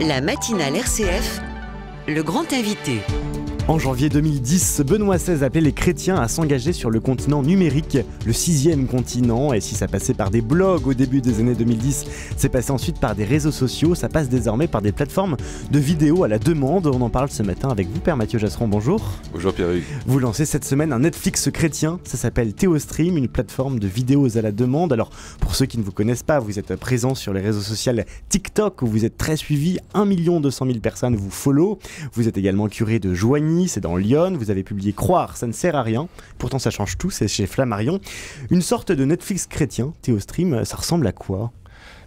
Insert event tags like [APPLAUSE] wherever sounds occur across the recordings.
La matinale RCF, le grand invité. En janvier 2010, Benoît XVI appelait les chrétiens à s'engager sur le continent numérique, le sixième continent, et si ça passait par des blogs au début des années 2010, c'est passé ensuite par des réseaux sociaux, ça passe désormais par des plateformes de vidéos à la demande. On en parle ce matin avec vous, Père Mathieu Jasseron, bonjour. Bonjour Pierre-Yves. Vous lancez cette semaine un Netflix chrétien, ça s'appelle Théostream, une plateforme de vidéos à la demande. Alors pour ceux qui ne vous connaissent pas, vous êtes présent sur les réseaux sociaux TikTok où vous êtes très suivi, 1 200 000 personnes vous follow. Vous êtes également curé de Joigny c'est dans Lyon. Vous avez publié Croire, ça ne sert à rien. Pourtant, ça change tout, c'est chez Flammarion. Une sorte de Netflix chrétien, Théostream, ça ressemble à quoi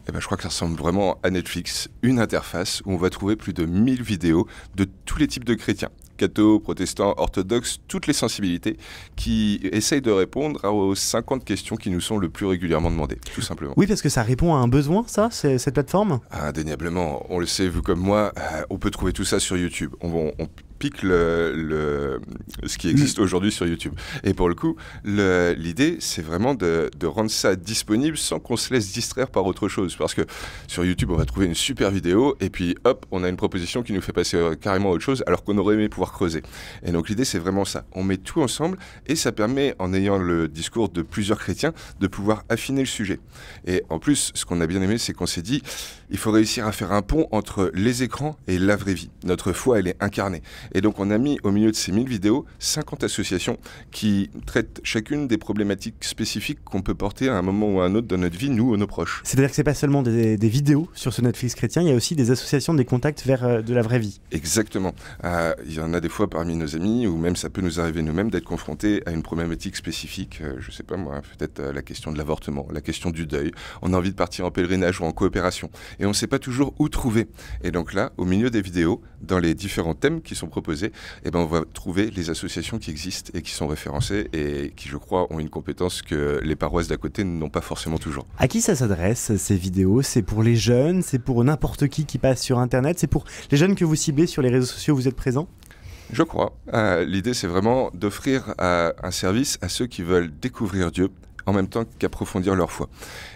eh ben, je crois que ça ressemble vraiment à Netflix, une interface où on va trouver plus de 1000 vidéos de tous les types de chrétiens cathos, protestants, orthodoxes, toutes les sensibilités, qui essayent de répondre aux 50 questions qui nous sont le plus régulièrement demandées, tout simplement. Oui, parce que ça répond à un besoin, ça, cette plateforme ah, Indéniablement, on le sait, vous comme moi, euh, on peut trouver tout ça sur YouTube. On, on, pique le, ce qui existe mm. aujourd'hui sur YouTube. Et pour le coup, l'idée, c'est vraiment de, de, rendre ça disponible sans qu'on se laisse distraire par autre chose. Parce que sur YouTube, on va trouver une super vidéo et puis hop, on a une proposition qui nous fait passer euh, carrément à autre chose alors qu'on aurait aimé pouvoir creuser. Et donc l'idée, c'est vraiment ça. On met tout ensemble et ça permet, en ayant le discours de plusieurs chrétiens, de pouvoir affiner le sujet. Et en plus, ce qu'on a bien aimé, c'est qu'on s'est dit, il faut réussir à faire un pont entre les écrans et la vraie vie. Notre foi, elle est incarnée. Et donc, on a mis au milieu de ces 1000 vidéos 50 associations qui traitent chacune des problématiques spécifiques qu'on peut porter à un moment ou à un autre dans notre vie, nous ou nos proches. C'est-à-dire que c'est pas seulement des, vidéos sur ce Netflix chrétien, il y a aussi des associations, des contacts vers euh, de la vraie vie. Exactement. Euh, il y en a des fois parmi nos amis, ou même ça peut nous arriver nous-mêmes d'être confrontés à une problématique spécifique. Euh, je sais pas moi, hein, peut-être la question de l'avortement, la question du deuil. On a envie de partir en pèlerinage ou en coopération, et on ne sait pas toujours où trouver. Et donc là, au milieu des vidéos, dans les différents thèmes qui sont proposés, eh ben, on va trouver les associations qui existent et qui sont référencées et qui, je crois, ont une compétence que les paroisses d'à côté n'ont pas forcément toujours. À qui ça s'adresse, ces vidéos C'est pour les jeunes C'est pour n'importe qui qui passe sur Internet C'est pour les jeunes que vous ciblez sur les réseaux sociaux, où vous êtes présent je crois. Euh, l'idée, c'est vraiment d'offrir euh, un service à ceux qui veulent découvrir Dieu, en même temps qu'approfondir leur foi.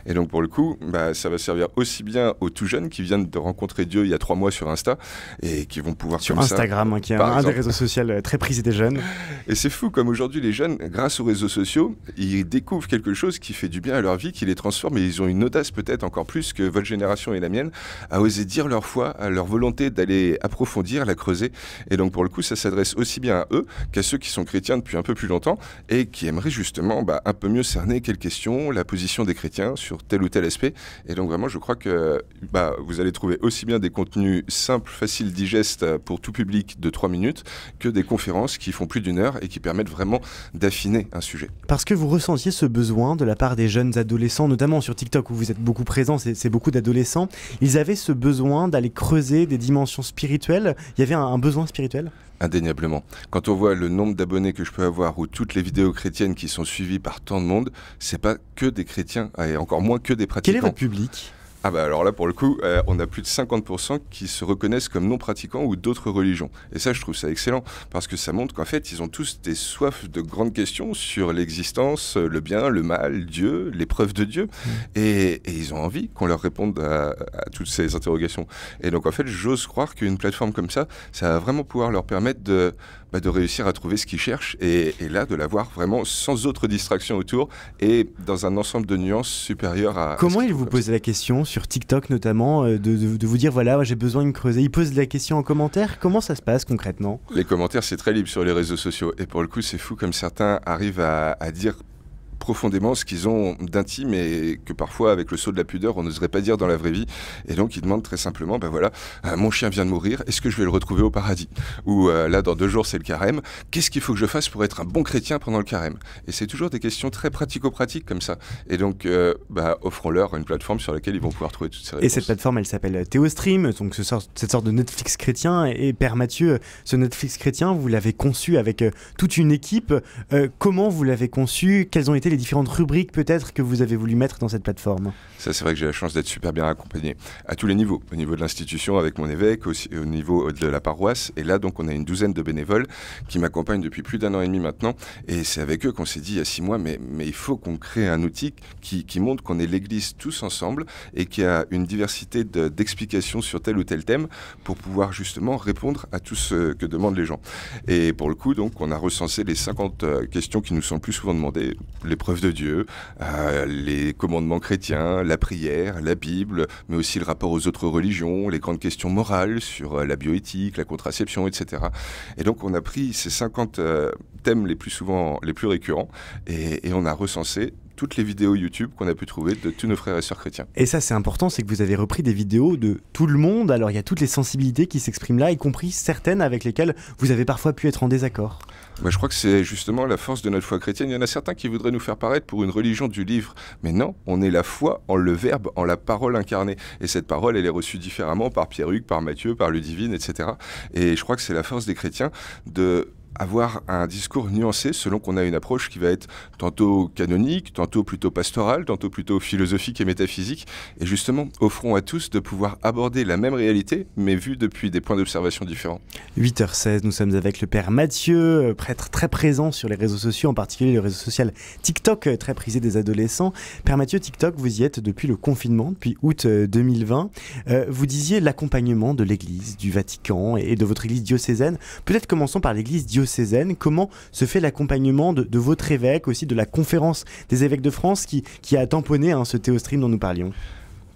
Et donc pour le coup, bah, ça va servir aussi bien aux tout jeunes qui viennent de rencontrer Dieu il y a trois mois sur Insta et qui vont pouvoir sur Instagram, hein, qui est un des réseaux sociaux très prisé des jeunes. [LAUGHS] Et c'est fou comme aujourd'hui les jeunes, grâce aux réseaux sociaux, ils découvrent quelque chose qui fait du bien à leur vie, qui les transforme et ils ont une audace peut-être encore plus que votre génération et la mienne à oser dire leur foi, à leur volonté d'aller approfondir, la creuser. Et donc pour le coup, ça s'adresse aussi bien à eux qu'à ceux qui sont chrétiens depuis un peu plus longtemps et qui aimeraient justement bah, un peu mieux cerner quelle question, la position des chrétiens sur tel ou tel aspect. Et donc vraiment, je crois que bah, vous allez trouver aussi bien des contenus simples, faciles, digestes euh, pour tout public de trois minutes que des conférences qui font plus d'une heure et qui permettent vraiment d'affiner un sujet. Parce que vous ressentiez ce besoin de la part des jeunes adolescents, notamment sur TikTok où vous êtes beaucoup présent, c'est beaucoup d'adolescents, ils avaient ce besoin d'aller creuser des dimensions spirituelles. Il y avait un besoin spirituel Indéniablement. Quand on voit le nombre d'abonnés que je peux avoir ou toutes les vidéos chrétiennes qui sont suivies par tant de monde, c'est pas que des chrétiens et encore moins que des pratiquants. Quel est votre public ah bah alors là, pour le coup, euh, on a plus de 50% qui se reconnaissent comme non pratiquants ou d'autres religions. Et ça, je trouve ça excellent, parce que ça montre qu'en fait, ils ont tous des soifs de grandes questions sur l'existence, euh, le bien, le mal, Dieu, l'épreuve de Dieu. Mm. Et, ils ont envie qu'on leur réponde à, à, toutes ces interrogations. Et donc, en fait, j'ose croire qu'une plateforme comme ça, ça va vraiment pouvoir leur permettre de, bah, de réussir à trouver ce qu'il cherche et, là de l'avoir vraiment sans autre distraction autour et dans un ensemble de nuances supérieures à. Comment il vous pose la question sur TikTok notamment euh, de, vous dire voilà j'ai besoin de me creuser Il pose la question en commentaire. Comment ça se passe concrètement Les commentaires c'est très libre sur les réseaux sociaux et pour le coup c'est fou comme certains arrivent à, à dire profondément ce qu'ils ont d'intime et que parfois, avec le saut de la pudeur, on n'oserait pas dire dans la vraie vie. Et donc, ils demandent très simplement, ben voilà, euh, mon chien vient de mourir, est-ce que je vais le retrouver au paradis Ou euh, là, dans deux jours, c'est le carême, qu'est-ce qu'il faut que je fasse pour être un bon chrétien pendant le carême Et c'est toujours des questions très pratico-pratiques comme ça. Et donc, euh, bah, offrons-leur une plateforme sur laquelle ils vont pouvoir trouver toutes ces réponses. Et cette plateforme, elle s'appelle Théostream, donc ce cette sorte de Netflix chrétien. Et Père Mathieu, ce Netflix chrétien, vous l'avez conçu avec toute une équipe. comment vous l'avez conçu Quels ont été les différentes rubriques peut-être que vous avez voulu mettre dans cette plateforme Ça, c'est vrai que j'ai la chance d'être super bien accompagné à tous les niveaux, au niveau de l'institution avec mon évêque, aussi, au niveau de la paroisse. Et là, donc, on a une douzaine de bénévoles qui m'accompagnent depuis plus d'un an et demi maintenant. Et c'est avec eux qu'on s'est dit il y a six mois, mais, mais il faut qu'on crée un outil qui, qui montre qu'on est l'Église tous ensemble et qui a une diversité d'explications sur tel ou tel thème pour pouvoir justement répondre à tout ce que demandent les gens. Et pour le coup, donc, on a recensé les 50 euh, questions qui nous sont plus souvent demandées, les preuves de Dieu, euh, les commandements chrétiens, la prière, la Bible, mais aussi le rapport aux autres religions, les grandes questions morales sur euh, la bioéthique, la contraception, etc. Et donc on a pris ces 50 euh, thèmes les plus souvent, les plus récurrents, et on a recensé toutes les vidéos YouTube qu'on a pu trouver de tous nos frères et sœurs chrétiens. Et ça, c'est important, c'est que vous avez repris des vidéos de tout le monde. Alors, il y a toutes les sensibilités qui s'expriment là, y compris certaines avec lesquelles vous avez parfois pu être en désaccord. Moi, bah, je crois que c'est justement la force de notre foi chrétienne. Il y en a certains qui voudraient nous faire paraître pour une religion du livre. Mais non, on est la foi en le Verbe, en la parole incarnée. Et cette parole, elle est reçue différemment par Pierre-Hugues, par Matthieu, par le Ludivine, etc. Et je crois que c'est la force des chrétiens de avoir un discours nuancé selon qu'on a une approche qui va être tantôt canonique, tantôt plutôt pastorale, tantôt plutôt philosophique et métaphysique, et justement offrons à tous de pouvoir aborder la même réalité, mais vue depuis des points d'observation différents. 8h16, nous sommes avec le Père Mathieu, euh, prêtre très présent sur les réseaux sociaux, en particulier le réseau social TikTok, euh, très prisé des adolescents. Père Mathieu, TikTok, vous y êtes depuis le confinement, depuis août 2020. Euh, vous disiez l'accompagnement de l'Église, du Vatican et de votre Église diocésaine. Peut-être commençons par l'Église diocésaine diocésaine. Comment se fait l'accompagnement de, votre évêque, aussi de la conférence des évêques de France qui, a tamponné hein, ce théostrime dont nous parlions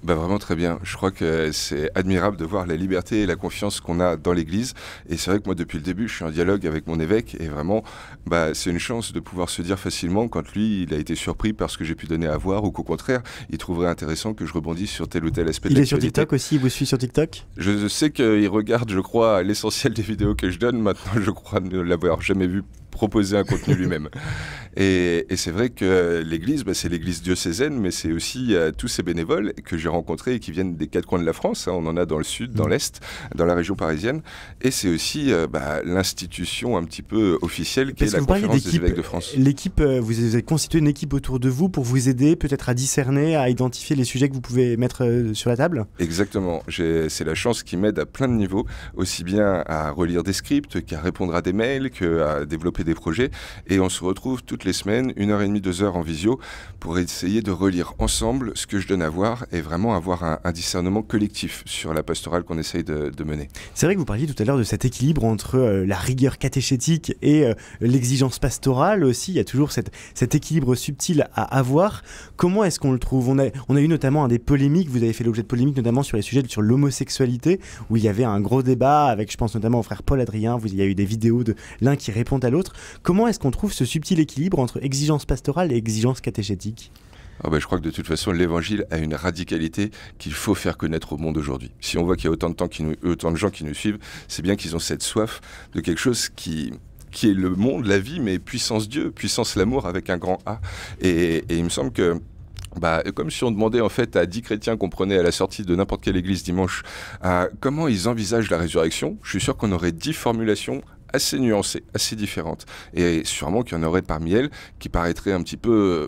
bah, vraiment très bien. Je crois que c'est admirable de voir la liberté et la confiance qu'on a dans l'Église. Et c'est vrai que moi, depuis le début, je suis en dialogue avec mon évêque. Et vraiment, bah, c'est une chance de pouvoir se dire facilement quand lui, il a été surpris par ce que j'ai pu donner à voir ou qu'au contraire, il trouverait intéressant que je rebondisse sur tel ou tel aspect. Il est sur TikTok aussi, il vous suit sur TikTok Je sais qu'il regarde, je crois, l'essentiel des vidéos que je donne. Maintenant, je crois ne l'avoir jamais vu proposer un contenu lui-même. [LAUGHS] Et, c'est vrai que l'église, bah, c'est l'église diocésaine, mais c'est aussi euh, tous ces bénévoles que j'ai rencontrés et qui viennent des quatre coins de la France. Hein. on en a dans le sud, dans mmh. l'est, dans la région parisienne. Et c'est aussi euh, bah, l'institution un petit peu officielle qui est la conférence des évêques de France. L'équipe, euh, vous avez constitué une équipe autour de vous pour vous aider peut-être à discerner, à identifier les sujets que vous pouvez mettre sur la table Exactement. C'est la chance qui m'aide à plein de niveaux, aussi bien à relire des scripts qu'à répondre à des mails, qu'à développer des projets. Et on se retrouve toutes les semaines, une heure et demie, deux heures en visio, pour essayer de relire ensemble ce que je donne à voir et vraiment avoir un, discernement collectif sur la pastorale qu'on essaye de, mener. C'est vrai que vous parliez tout à l'heure de cet équilibre entre euh, la rigueur catéchétique et euh, l'exigence pastorale aussi. Il y a toujours cette, cet équilibre subtil à avoir. Comment est-ce qu'on le trouve on a, on a eu notamment un des polémiques, vous avez fait l'objet de polémiques notamment sur les sujets sur l'homosexualité, où il y avait un gros débat avec, je pense notamment au frère Paul Adrien, vous, il y a eu des vidéos de l'un qui répond à l'autre. Comment est-ce qu'on trouve ce subtil équilibre entre exigence pastorale et exigence catéchétique ah ben je crois que de toute façon, l'évangile a une radicalité qu'il faut faire connaître au monde aujourd'hui. Si on voit qu'il y a autant de, temps autant de gens qui nous suivent, c'est bien qu'ils ont cette soif de quelque chose qui, qui est le monde, la vie, mais puissance Dieu, puissance l'amour avec un grand A. Et, il me semble que bah, comme si on demandait en fait à 10 chrétiens qu'on prenait à la sortie de n'importe quelle église dimanche comment ils envisagent la résurrection, je suis sûr qu'on aurait 10 formulations assez nuancées, assez différentes. Et sûrement qu'il y en aurait parmi elles qui paraîtraient un petit peu euh,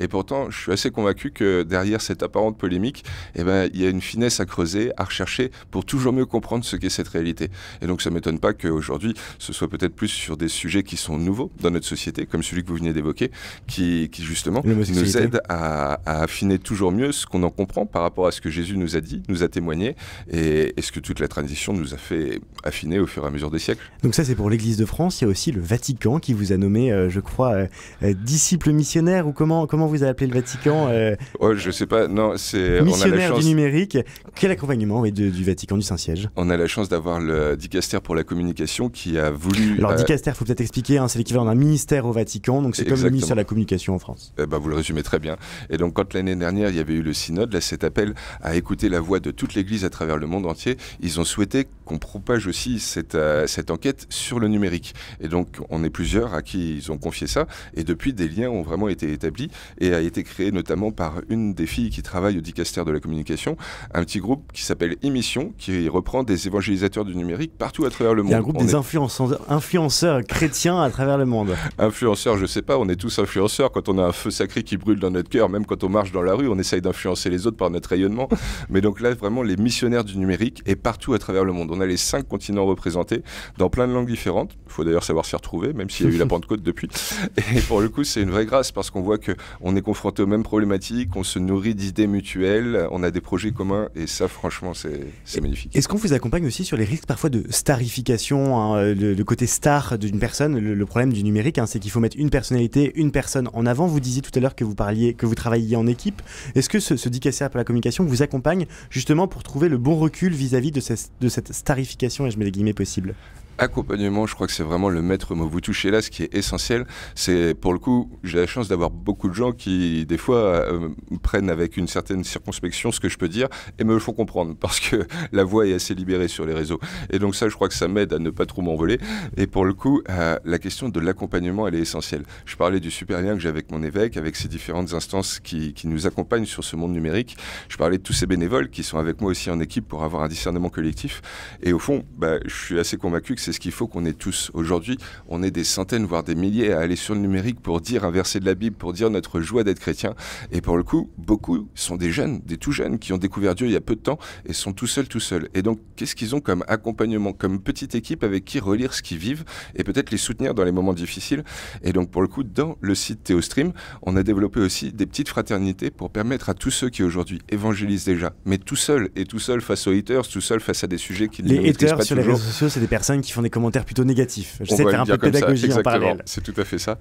et pourtant, je suis assez convaincu que derrière cette apparente polémique, eh ben, il y a une finesse à creuser, à rechercher pour toujours mieux comprendre ce qu'est cette réalité. Et donc, ça ne m'étonne pas qu'aujourd'hui, ce soit peut-être plus sur des sujets qui sont nouveaux dans notre société, comme celui que vous venez d'évoquer, qui, qui, justement nous aide à, affiner toujours mieux ce qu'on en comprend par rapport à ce que Jésus nous a dit, nous a témoigné, et, ce que toute la tradition nous a fait affiner au fur et à mesure des siècles. Donc ça, c'est pour l'Église de France. Il y a aussi le Vatican qui vous a nommé, euh, je crois, euh, euh, disciple missionnaire missionnaire ou comment, comment vous avez appelé le Vatican euh, [LAUGHS] oh, Je sais pas, non, c'est. Missionnaire du numérique. Quel accompagnement du Vatican, du Saint-Siège On a la chance d'avoir le dicaster pour la communication qui a voulu. Alors, dicaster, euh, dicaster, faut peut-être expliquer, hein, c'est l'équivalent d'un ministère au Vatican, donc c'est comme le ministère de la communication en France. Eh ben, vous le résumez très bien. Et donc, quand l'année dernière, il y avait eu le synode, cet appel à écouter la voix de toute l'Église à travers le monde entier, ils ont souhaité qu'on propage aussi euh, cette enquête sur le numérique. Et donc, on est plusieurs à qui ils ont confié ça. Et depuis, des liens ont vraiment a été établi et a été créé notamment par une des filles qui travaille au Dicaster de la communication, un petit groupe qui s'appelle Émission, qui reprend des évangélisateurs du numérique partout à travers le monde. Il y a un groupe des influenceurs, influenceurs, chrétiens à travers le monde. Influenceurs, je sais pas, on est tous influenceurs quand on a un feu sacré qui brûle dans notre cœur, même quand on marche dans la rue, on essaye d'influencer les autres par notre rayonnement. [LAUGHS] Mais donc là, vraiment, les missionnaires du numérique est partout à travers le monde. On a les cinq continents représentés dans plein de langues différentes. Il faut d'ailleurs savoir s'y retrouver, même s'il y a eu la [LAUGHS] Pentecôte depuis. Et pour le coup, c'est une vraie grâce parce qu'on voit qu'on est confronté aux mêmes problématiques, on se nourrit d'idées mutuelles, on a des projets communs et ça, franchement, c'est magnifique. Est-ce qu'on vous accompagne aussi sur les risques parfois de starification, hein, le, côté star d'une personne le, problème du numérique, hein, c'est qu'il faut mettre une personnalité, une personne en avant. Vous disiez tout à l'heure que vous parliez, que vous travailliez en équipe. Est-ce que ce, ce DKCR pour la communication vous accompagne justement pour trouver le bon recul vis-à-vis de, cette starification, et je mets des guillemets possible accompagnement, je crois que c'est vraiment le maître mot. Vous touchez là ce qui est essentiel. C'est pour le coup, j'ai la chance d'avoir beaucoup de gens qui, des fois, euh, prennent avec une certaine circonspection ce que je peux dire et me le font comprendre [LAUGHS] parce que la voix est assez libérée sur les réseaux. Et donc, ça, je crois que ça m'aide à ne pas trop m'envoler. Et pour le coup, euh, la question de l'accompagnement, elle est essentielle. Je parlais du super lien que j'ai avec mon évêque, avec ces différentes instances qui, nous accompagnent sur ce monde numérique. Je parlais de tous ces bénévoles qui sont avec moi aussi en équipe pour avoir un discernement collectif. Et au fond, bah, je suis assez convaincu que c'est ce qu'il faut qu'on ait tous. Aujourd'hui, on est des centaines, voire des milliers à aller sur le numérique pour dire un verset de la Bible, pour dire notre joie d'être chrétien. Et pour le coup, beaucoup sont des jeunes, des tout jeunes, qui ont découvert Dieu il y a peu de temps et sont tout seuls, tout seuls. Et donc, qu'est-ce qu'ils ont comme accompagnement, comme petite équipe avec qui relire ce qu'ils vivent et peut-être les soutenir dans les moments difficiles Et donc, pour le coup, dans le site Théostream, on a développé aussi des petites fraternités pour permettre à tous ceux qui aujourd'hui évangélisent déjà, mais tout seuls et tout seuls face aux haters, tout seuls face à des sujets qui les pas sur les réseaux sociaux, c'est des personnes qui font des commentaires plutôt négatifs. un peu pédagogie C'est tout à fait ça.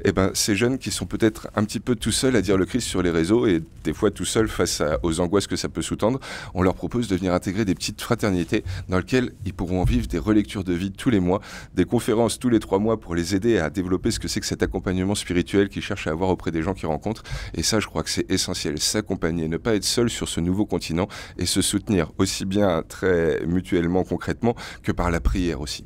Et eh ben, ces jeunes qui sont peut-être un petit peu tout seuls à dire le Christ sur les réseaux et des fois tout seuls face à, aux angoisses que ça peut sous-tendre, on leur propose de venir intégrer des petites fraternités dans lesquelles ils pourront vivre des relectures de vie tous les mois, des conférences tous les trois mois pour les aider à développer ce que c'est que cet accompagnement spirituel qu'ils cherchent à avoir auprès des gens qu'ils rencontrent. Et ça, je crois que c'est essentiel, s'accompagner, ne pas être seul sur ce nouveau continent et se soutenir aussi bien très mutuellement, concrètement, que par la prière aussi.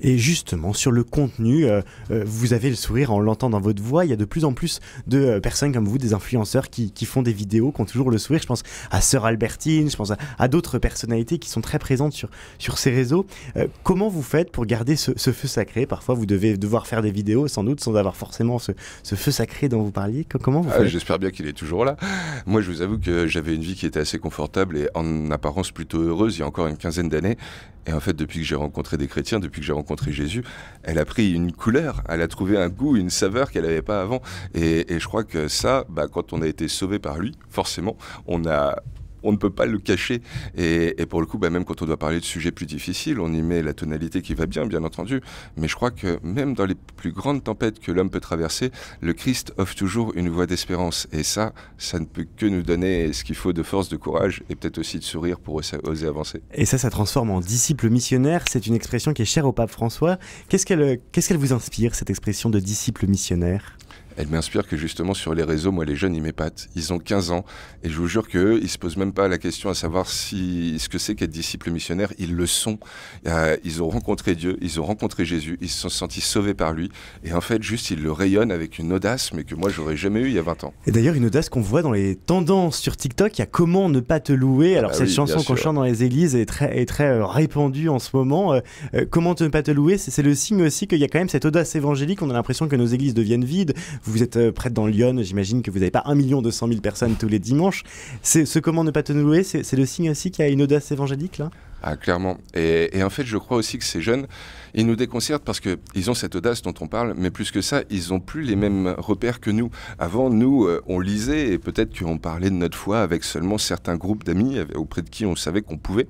Et justement, sur le contenu, euh, euh, vous avez le sourire, en l'entend dans votre voix. Il y a de plus en plus de euh, personnes comme vous, des influenceurs qui, font des vidéos, qui ont toujours le sourire. Je pense à Sœur Albertine, je pense à, d'autres personnalités qui sont très présentes sur, sur ces réseaux. comment vous faites pour garder ce, feu sacré Parfois, vous devez devoir faire des vidéos, sans doute, sans avoir forcément ce, feu sacré dont vous parliez. Comment ah, faites J'espère bien qu'il est toujours là. Moi, je vous avoue que j'avais une vie qui était assez confortable et en apparence plutôt heureuse il y a encore une quinzaine d'années. Et en fait, depuis que j'ai rencontré des chrétiens, depuis depuis que j'ai rencontré Jésus, elle a pris une couleur, elle a trouvé un goût, une saveur qu'elle n'avait pas avant. Et, je crois que ça, bah, quand on a été sauvé par lui, forcément, on a on ne peut pas le cacher. Et, pour le coup, bah, même quand on doit parler de sujets plus difficiles, on y met la tonalité qui va bien, bien entendu. Mais je crois que même dans les plus grandes tempêtes que l'homme peut traverser, le Christ offre toujours une voie d'espérance. Et ça, ça ne peut que nous donner ce qu'il faut de force, de courage et peut-être aussi de sourire pour oser avancer. Et ça, ça transforme en disciple missionnaire. C'est une expression qui est chère au pape François. quest qu'elle euh, qu'est-ce qu'elle vous inspire, cette expression de disciple missionnaire elle m'inspire que justement sur les réseaux, moi les jeunes ils m'épatent. Ils ont 15 ans et je vous jure qu'eux ils se posent même pas la question à savoir si ce que c'est qu'être disciple missionnaire. Ils le sont. Euh, ils ont rencontré Dieu, ils ont rencontré Jésus, ils se sont sentis sauvés par lui et en fait juste ils le rayonnent avec une audace mais que moi j'aurais jamais eu il y a 20 ans. Et d'ailleurs une audace qu'on voit dans les tendances sur TikTok. Il y a comment ne pas te louer. Ah Alors bah cette chanson qu'on chante dans les églises est très, très euh, répandue en ce moment. Euh, comment ne pas te louer C'est le signe aussi qu'il y a quand même cette audace évangélique. On a l'impression que nos églises deviennent vides vous êtes euh, prête dans Lyon, j'imagine que vous n'avez pas 1 200 000 personnes tous les dimanches. C'est Ce comment ne pas te louer, c'est le signe aussi qu'il y a une audace évangélique là ah, clairement. Et, et, en fait, je crois aussi que ces jeunes, ils nous déconcertent parce qu'ils ont cette audace dont on parle, mais plus que ça, ils n'ont plus les mêmes repères que nous. Avant, nous, euh, on lisait et peut-être qu'on parlait de notre foi avec seulement certains groupes d'amis auprès de qui on savait qu'on pouvait.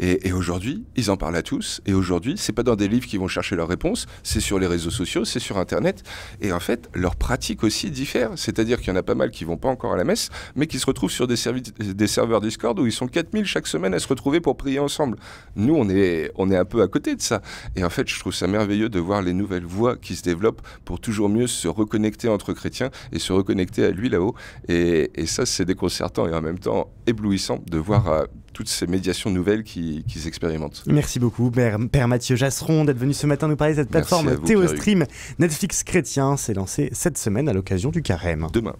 Et, et aujourd'hui, ils en parlent à tous. Et aujourd'hui, c'est pas dans des livres qu'ils vont chercher leurs réponses, c'est sur les réseaux sociaux, c'est sur Internet. Et en fait, leurs pratiques aussi diffèrent. C'est-à-dire qu'il y en a pas mal qui vont pas encore à la messe, mais qui se retrouvent sur des, des serveurs Discord où ils sont 4000 chaque semaine à se retrouver pour prier ensemble. Nous, on est, on est un peu à côté de ça. Et en fait, je trouve ça merveilleux de voir les nouvelles voies qui se développent pour toujours mieux se reconnecter entre chrétiens et se reconnecter à lui là-haut. Et, ça, c'est déconcertant et en même temps éblouissant de voir euh, toutes ces médiations nouvelles qui s'expérimentent. Merci beaucoup, Père, Mathieu Jasseron, d'être venu ce matin nous parler de cette plateforme vous, Théostream. Netflix chrétien s'est lancé cette semaine à l'occasion du carême. Demain.